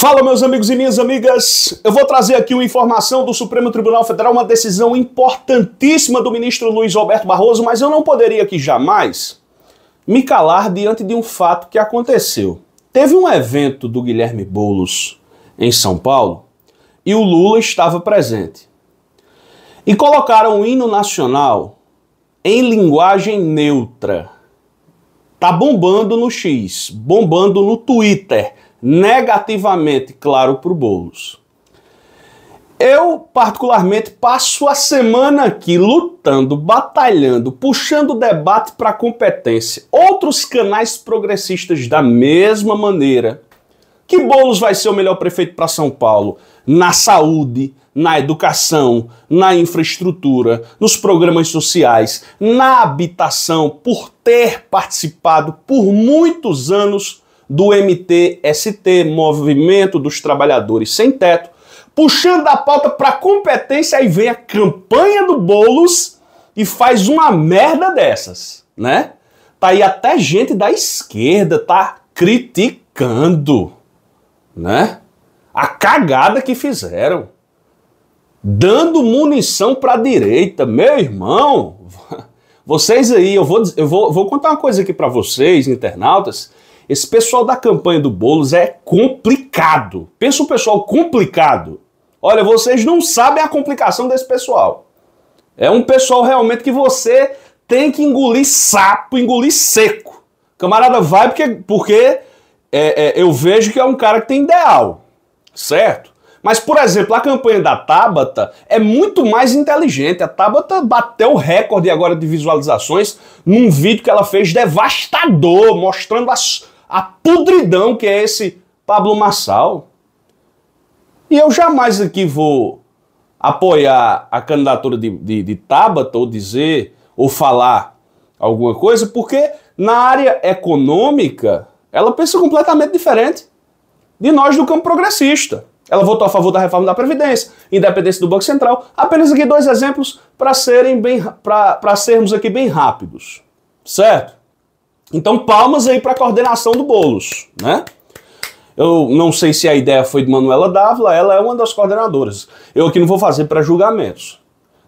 Fala, meus amigos e minhas amigas. Eu vou trazer aqui uma informação do Supremo Tribunal Federal, uma decisão importantíssima do ministro Luiz Roberto Barroso, mas eu não poderia aqui jamais me calar diante de um fato que aconteceu. Teve um evento do Guilherme Boulos em São Paulo e o Lula estava presente. E colocaram o hino nacional em linguagem neutra. Tá bombando no X, bombando no Twitter negativamente, claro, para o Boulos. Eu, particularmente, passo a semana aqui lutando, batalhando, puxando o debate para a competência. Outros canais progressistas, da mesma maneira. Que Boulos vai ser o melhor prefeito para São Paulo? Na saúde, na educação, na infraestrutura, nos programas sociais, na habitação, por ter participado por muitos anos do MTST, Movimento dos Trabalhadores Sem Teto, puxando a pauta para competência, aí vem a campanha do Bolos e faz uma merda dessas, né? Tá aí até gente da esquerda tá criticando, né? A cagada que fizeram. Dando munição para direita, meu irmão. Vocês aí, eu vou eu vou, vou contar uma coisa aqui para vocês, internautas esse pessoal da campanha do Boulos é complicado. Pensa um pessoal complicado. Olha, vocês não sabem a complicação desse pessoal. É um pessoal realmente que você tem que engolir sapo, engolir seco. Camarada vai porque, porque é, é, eu vejo que é um cara que tem ideal, certo? Mas, por exemplo, a campanha da Tabata é muito mais inteligente. A Tabata bateu o recorde agora de visualizações num vídeo que ela fez devastador, mostrando as, a podridão que é esse Pablo Marçal. E eu jamais aqui vou apoiar a candidatura de, de, de Tabata ou dizer ou falar alguma coisa, porque na área econômica ela pensa completamente diferente de nós do campo progressista. Ela votou a favor da reforma da Previdência, independência do Banco Central. Apenas aqui dois exemplos para serem bem para sermos aqui bem rápidos. Certo? Então, palmas aí para a coordenação do Bolos, né? Eu não sei se a ideia foi de Manuela Dávila, ela é uma das coordenadoras. Eu aqui não vou fazer para julgamentos.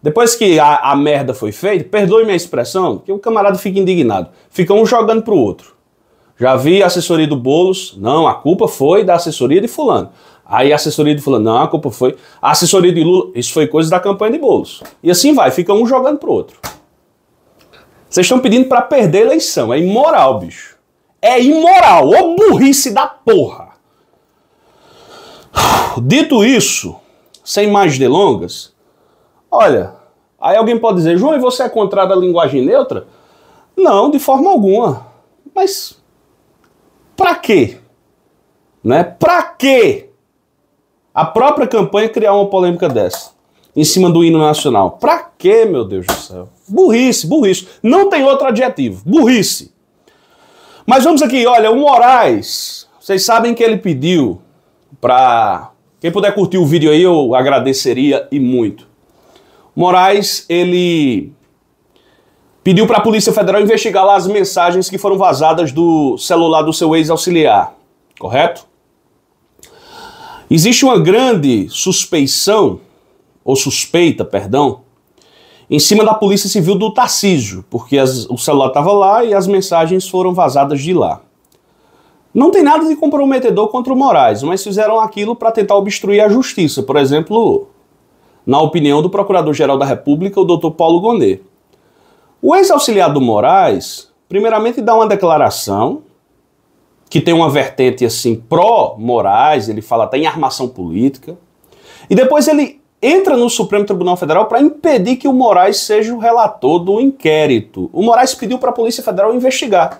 Depois que a, a, merda foi feita, perdoe minha expressão, que o camarada fica indignado. Fica um jogando pro outro. Já vi a assessoria do Bolos, não, a culpa foi da assessoria de fulano. Aí a assessoria de fulano, não, a culpa foi a assessoria de Lula, isso foi coisa da campanha de Bolos. E assim vai, fica um jogando pro outro. Vocês estão pedindo para perder a eleição. É imoral, bicho. É imoral. Ô burrice da porra. Dito isso, sem mais delongas, olha, aí alguém pode dizer, João, e você é contra a linguagem neutra? Não, de forma alguma. Mas para quê? Né? Para quê? A própria campanha criar uma polêmica dessa em cima do hino nacional. Pra quê, meu Deus do céu? Burrice, burrice. Não tem outro adjetivo. Burrice. Mas vamos aqui, olha, o Moraes, vocês sabem que ele pediu Pra Quem puder curtir o vídeo aí, eu agradeceria e muito. Moraes, ele pediu para a Polícia Federal investigar lá as mensagens que foram vazadas do celular do seu ex-auxiliar, correto? Existe uma grande suspeição ou suspeita, perdão, em cima da Polícia Civil do Tarcísio, porque as, o celular estava lá e as mensagens foram vazadas de lá. Não tem nada de comprometedor contra o Moraes, mas fizeram aquilo para tentar obstruir a justiça, por exemplo, na opinião do Procurador-Geral da República, o Dr. Paulo Gonê. O ex-auxiliar do Moraes, primeiramente, dá uma declaração que tem uma vertente assim pró-Moraes, ele fala até em armação política, e depois ele entra no Supremo Tribunal Federal para impedir que o Moraes seja o relator do inquérito. O Moraes pediu para a Polícia Federal investigar.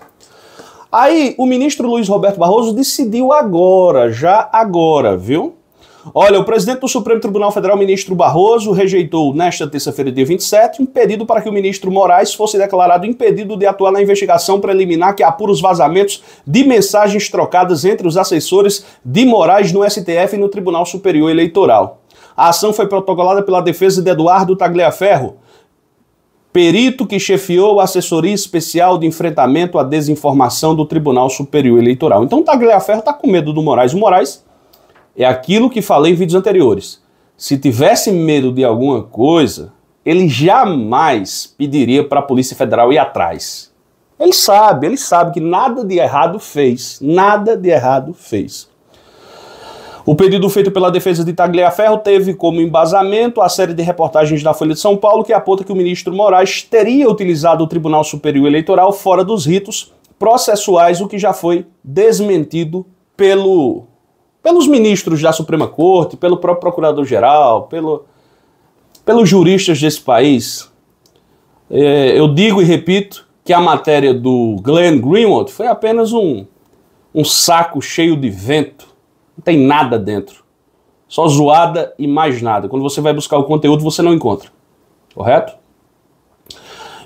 Aí o ministro Luiz Roberto Barroso decidiu agora, já agora, viu? Olha, o presidente do Supremo Tribunal Federal, ministro Barroso, rejeitou nesta terça-feira, dia 27, um pedido para que o ministro Moraes fosse declarado impedido de atuar na investigação preliminar que apura os vazamentos de mensagens trocadas entre os assessores de Moraes no STF e no Tribunal Superior Eleitoral. A ação foi protocolada pela defesa de Eduardo Tagliaferro, perito que chefiou a assessoria especial de enfrentamento à desinformação do Tribunal Superior Eleitoral. Então, Tagliaferro está com medo do Moraes. O Moraes é aquilo que falei em vídeos anteriores. Se tivesse medo de alguma coisa, ele jamais pediria para a Polícia Federal ir atrás. Ele sabe, ele sabe que nada de errado fez, nada de errado fez. O pedido feito pela defesa de Tagliaferro teve como embasamento a série de reportagens da Folha de São Paulo que aponta que o ministro Moraes teria utilizado o Tribunal Superior Eleitoral fora dos ritos processuais, o que já foi desmentido pelo, pelos ministros da Suprema Corte, pelo próprio Procurador-Geral, pelo, pelos juristas desse país. É, eu digo e repito que a matéria do Glenn Greenwald foi apenas um, um saco cheio de vento não tem nada dentro. Só zoada e mais nada. Quando você vai buscar o conteúdo, você não encontra. Correto?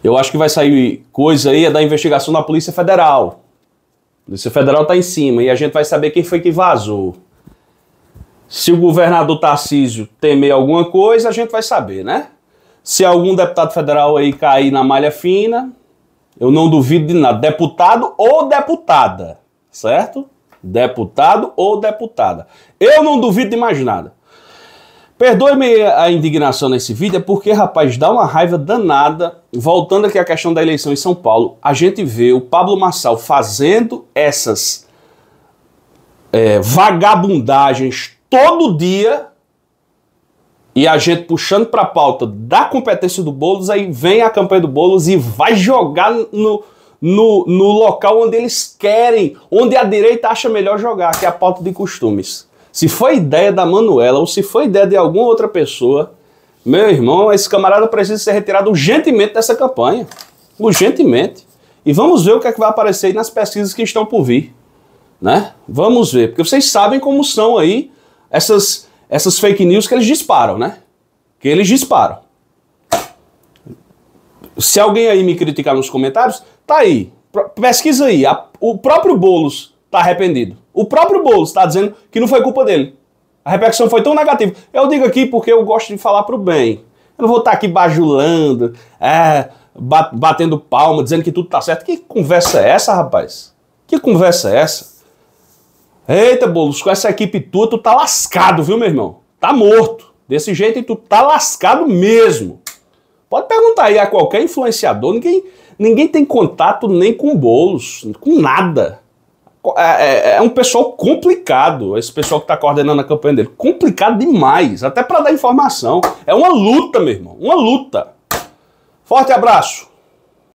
Eu acho que vai sair coisa aí é da investigação da Polícia Federal. A Polícia Federal está em cima e a gente vai saber quem foi que vazou. Se o governador Tarcísio temer alguma coisa, a gente vai saber, né? Se algum deputado federal aí cair na malha fina, eu não duvido de nada. Deputado ou deputada, certo? deputado ou deputada. Eu não duvido de mais nada. Perdoe-me a indignação nesse vídeo, é porque, rapaz, dá uma raiva danada. Voltando aqui à questão da eleição em São Paulo, a gente vê o Pablo Marçal fazendo essas é, vagabundagens todo dia e a gente puxando para a pauta da competência do Boulos, aí vem a campanha do Boulos e vai jogar no, no, no local onde eles querem, onde a direita acha melhor jogar, que é a pauta de costumes. Se foi ideia da Manuela ou se foi ideia de alguma outra pessoa, meu irmão, esse camarada precisa ser retirado urgentemente dessa campanha. Urgentemente. E vamos ver o que é que vai aparecer aí nas pesquisas que estão por vir. Né? Vamos ver, porque vocês sabem como são aí essas, essas fake news que eles disparam, né? Que eles disparam. Se alguém aí me criticar nos comentários, tá aí. Pesquisa aí. A, o próprio Boulos tá arrependido. O próprio Boulos tá dizendo que não foi culpa dele. A repercussão foi tão negativa. Eu digo aqui porque eu gosto de falar pro bem. Eu não vou estar tá aqui bajulando, é, batendo palma, dizendo que tudo tá certo. Que conversa é essa, rapaz? Que conversa é essa? Eita, Boulos, com essa equipe tua, tu tá lascado, viu, meu irmão? Tá morto. Desse jeito, tu tá lascado mesmo. Pode perguntar aí a qualquer influenciador, ninguém, ninguém tem contato nem com bolos, com nada. É, é, é um pessoal complicado, esse pessoal que está coordenando a campanha dele. Complicado demais, até para dar informação. É uma luta, meu irmão, uma luta. Forte abraço.